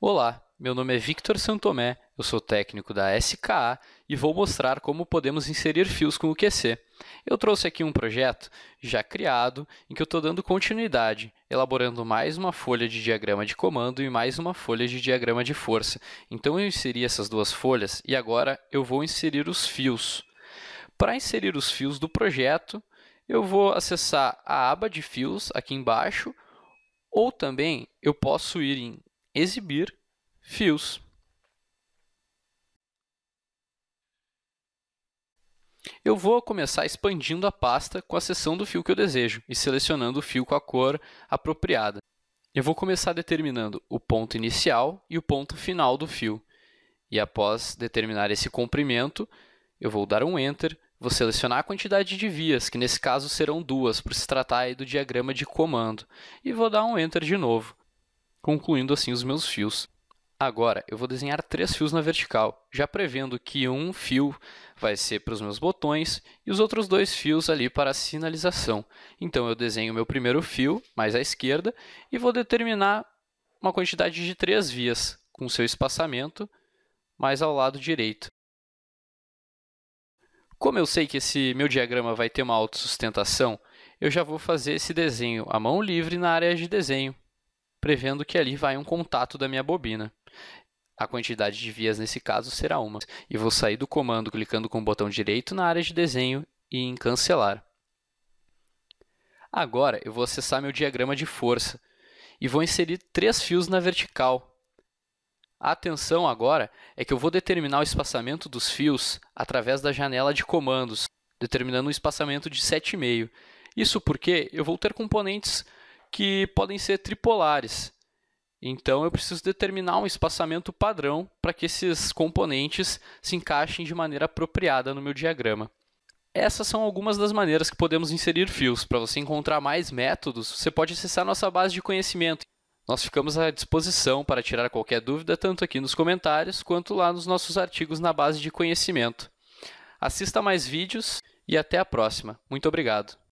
Olá, meu nome é Victor Santomé, eu sou técnico da SKA e vou mostrar como podemos inserir fios com o QC. Eu trouxe aqui um projeto já criado em que eu estou dando continuidade, elaborando mais uma folha de diagrama de comando e mais uma folha de diagrama de força. Então eu inseri essas duas folhas e agora eu vou inserir os fios. Para inserir os fios do projeto, eu vou acessar a aba de fios aqui embaixo, ou também eu posso ir em exibir fios. Eu vou começar expandindo a pasta com a seção do fio que eu desejo e selecionando o fio com a cor apropriada. Eu vou começar determinando o ponto inicial e o ponto final do fio. E após determinar esse comprimento, eu vou dar um Enter, vou selecionar a quantidade de vias, que nesse caso serão duas, por se tratar do diagrama de comando, e vou dar um Enter de novo concluindo assim os meus fios. Agora, eu vou desenhar três fios na vertical, já prevendo que um fio vai ser para os meus botões e os outros dois fios ali para a sinalização. Então, eu desenho meu primeiro fio, mais à esquerda, e vou determinar uma quantidade de três vias, com seu espaçamento mais ao lado direito. Como eu sei que esse meu diagrama vai ter uma autossustentação, eu já vou fazer esse desenho à mão livre na área de desenho, prevendo que ali vai um contato da minha bobina. A quantidade de vias nesse caso será uma. E vou sair do comando clicando com o botão direito na área de desenho e em cancelar. Agora eu vou acessar meu diagrama de força e vou inserir três fios na vertical. A atenção agora é que eu vou determinar o espaçamento dos fios através da janela de comandos, determinando um espaçamento de 7,5. Isso porque eu vou ter componentes que podem ser tripolares. Então eu preciso determinar um espaçamento padrão para que esses componentes se encaixem de maneira apropriada no meu diagrama. Essas são algumas das maneiras que podemos inserir fios. Para você encontrar mais métodos, você pode acessar nossa base de conhecimento. Nós ficamos à disposição para tirar qualquer dúvida, tanto aqui nos comentários quanto lá nos nossos artigos na base de conhecimento. Assista mais vídeos e até a próxima. Muito obrigado!